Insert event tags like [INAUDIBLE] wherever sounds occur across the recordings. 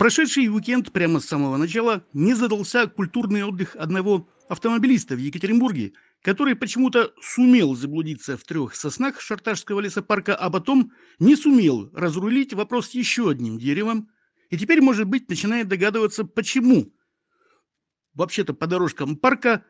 прошедший уикенд прямо с самого начала не задался культурный отдых одного автомобилиста в Екатеринбурге, который почему-то сумел заблудиться в трех соснах Шарташского лесопарка, а потом не сумел разрулить вопрос еще одним деревом, и теперь, может быть, начинает догадываться, почему. Вообще-то по дорожкам парка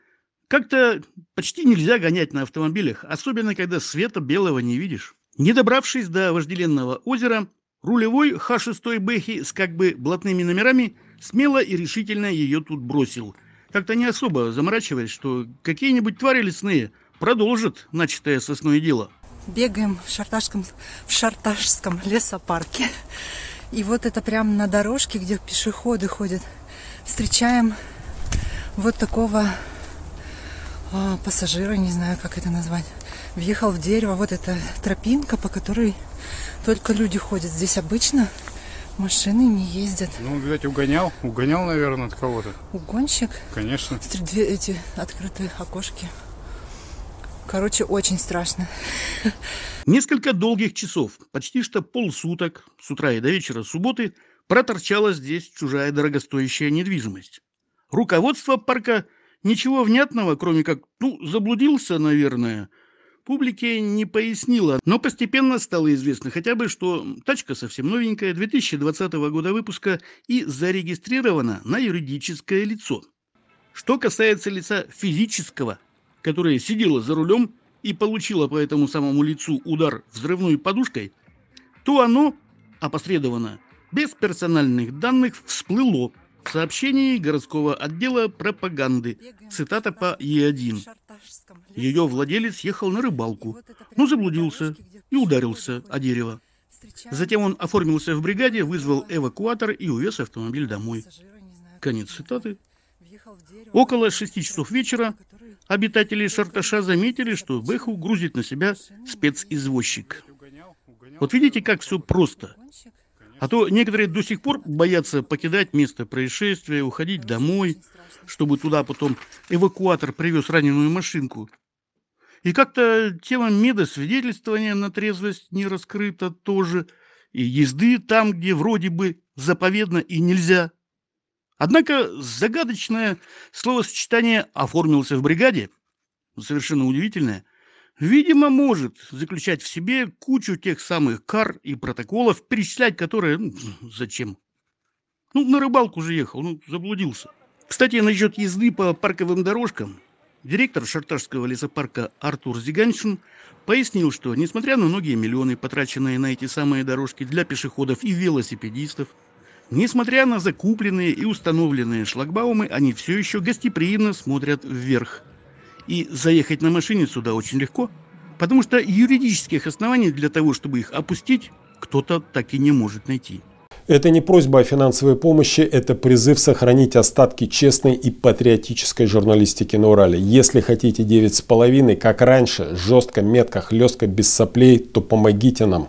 как-то почти нельзя гонять на автомобилях, особенно когда света белого не видишь. Не добравшись до вожделенного озера, Рулевой Х-6 Бэхи с как бы блатными номерами смело и решительно ее тут бросил. Как-то не особо заморачиваясь, что какие-нибудь твари лесные продолжат начатое сосное дело. Бегаем в Шарташском, в Шарташском лесопарке. И вот это прямо на дорожке, где пешеходы ходят, встречаем вот такого а, пассажира, не знаю, как это назвать. Въехал в дерево, вот эта тропинка, по которой только люди ходят здесь обычно, машины не ездят. Ну, видать, угонял. Угонял, наверное, от кого-то. Угонщик? Конечно. Среди эти открытые окошки. Короче, очень страшно. Несколько долгих часов, почти что полсуток, с утра и до вечера субботы, проторчала здесь чужая дорогостоящая недвижимость. Руководство парка ничего внятного, кроме как, ну, заблудился, наверное – Публике не пояснила, но постепенно стало известно хотя бы, что тачка совсем новенькая, 2020 года выпуска и зарегистрирована на юридическое лицо. Что касается лица физического, которое сидело за рулем и получило по этому самому лицу удар взрывной подушкой, то оно, опосредованно, без персональных данных всплыло в сообщении городского отдела пропаганды. Цитата по Е1. Ее владелец ехал на рыбалку, но ну, заблудился и ударился о дерево. Затем он оформился в бригаде, вызвал эвакуатор и увез автомобиль домой. Конец цитаты. Около шести часов вечера обитатели Шарташа заметили, что Бэху грузит на себя специзвозчик. Вот видите, как все просто. А то некоторые до сих пор боятся покидать место происшествия, уходить домой, чтобы туда потом эвакуатор привез раненую машинку. И как-то тема меда, медосвидетельствования на трезвость не раскрыта тоже, и езды там, где вроде бы заповедно и нельзя. Однако загадочное словосочетание «оформился в бригаде» совершенно удивительное, Видимо, может заключать в себе кучу тех самых кар и протоколов, перечислять которые ну, [LAUGHS] зачем. Ну, на рыбалку же ехал, ну, заблудился. Кстати, насчет езды по парковым дорожкам. Директор Шарташского лесопарка Артур Зиганшин пояснил, что, несмотря на многие миллионы, потраченные на эти самые дорожки для пешеходов и велосипедистов, несмотря на закупленные и установленные шлагбаумы, они все еще гостеприимно смотрят вверх – и заехать на машине сюда очень легко, потому что юридических оснований для того, чтобы их опустить, кто-то так и не может найти. Это не просьба о финансовой помощи, это призыв сохранить остатки честной и патриотической журналистики на Урале. Если хотите 9,5, как раньше, жестко, метко, хлестко, без соплей, то помогите нам